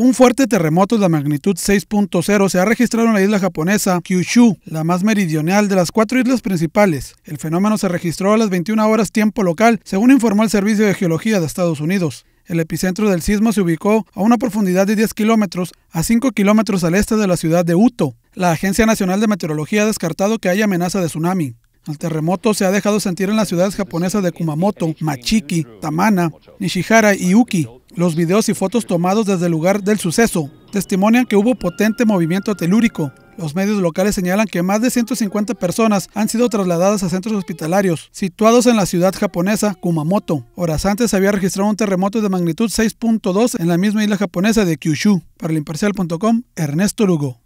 Un fuerte terremoto de magnitud 6.0 se ha registrado en la isla japonesa Kyushu, la más meridional de las cuatro islas principales. El fenómeno se registró a las 21 horas tiempo local, según informó el Servicio de Geología de Estados Unidos. El epicentro del sismo se ubicó a una profundidad de 10 kilómetros, a 5 kilómetros al este de la ciudad de Uto. La Agencia Nacional de Meteorología ha descartado que haya amenaza de tsunami. El terremoto se ha dejado sentir en las ciudades japonesas de Kumamoto, Machiki, Tamana, Nishihara y Uki, los videos y fotos tomados desde el lugar del suceso testimonian que hubo potente movimiento telúrico. Los medios locales señalan que más de 150 personas han sido trasladadas a centros hospitalarios situados en la ciudad japonesa Kumamoto. Horas antes se había registrado un terremoto de magnitud 6.2 en la misma isla japonesa de Kyushu. Para el Ernesto Lugo.